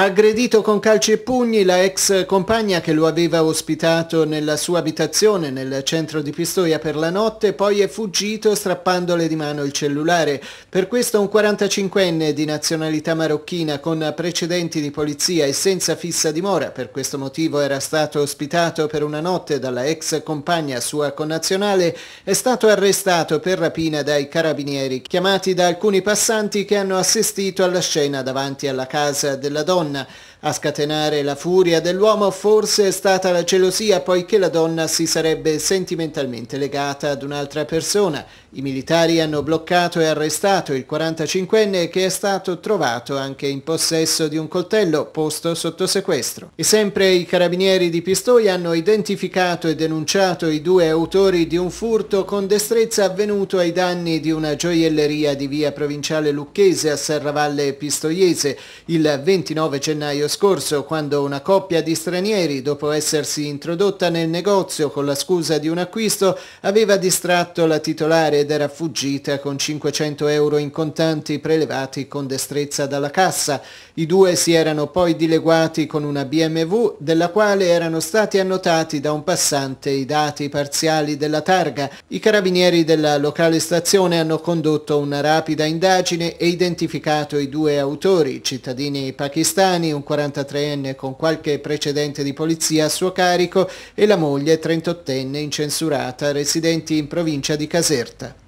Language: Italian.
aggredito con calci e pugni la ex compagna che lo aveva ospitato nella sua abitazione nel centro di Pistoia per la notte, poi è fuggito strappandole di mano il cellulare. Per questo un 45enne di nazionalità marocchina con precedenti di polizia e senza fissa dimora, per questo motivo era stato ospitato per una notte dalla ex compagna sua connazionale, è stato arrestato per rapina dai carabinieri chiamati da alcuni passanti che hanno assistito alla scena davanti alla casa della donna donna. A scatenare la furia dell'uomo forse è stata la gelosia poiché la donna si sarebbe sentimentalmente legata ad un'altra persona. I militari hanno bloccato e arrestato il 45enne che è stato trovato anche in possesso di un coltello posto sotto sequestro. E sempre i carabinieri di Pistoia hanno identificato e denunciato i due autori di un furto con destrezza avvenuto ai danni di una gioielleria di via provinciale lucchese a Serravalle Pistoiese il 29 19 gennaio scorso quando una coppia di stranieri, dopo essersi introdotta nel negozio con la scusa di un acquisto, aveva distratto la titolare ed era fuggita con 500 euro in contanti prelevati con destrezza dalla cassa. I due si erano poi dileguati con una BMW della quale erano stati annotati da un passante i dati parziali della targa. I carabinieri della locale stazione hanno condotto una rapida indagine e identificato i due autori, cittadini pakistani Tristani, un 43enne con qualche precedente di polizia a suo carico, e la moglie, 38enne, incensurata, residenti in provincia di Caserta.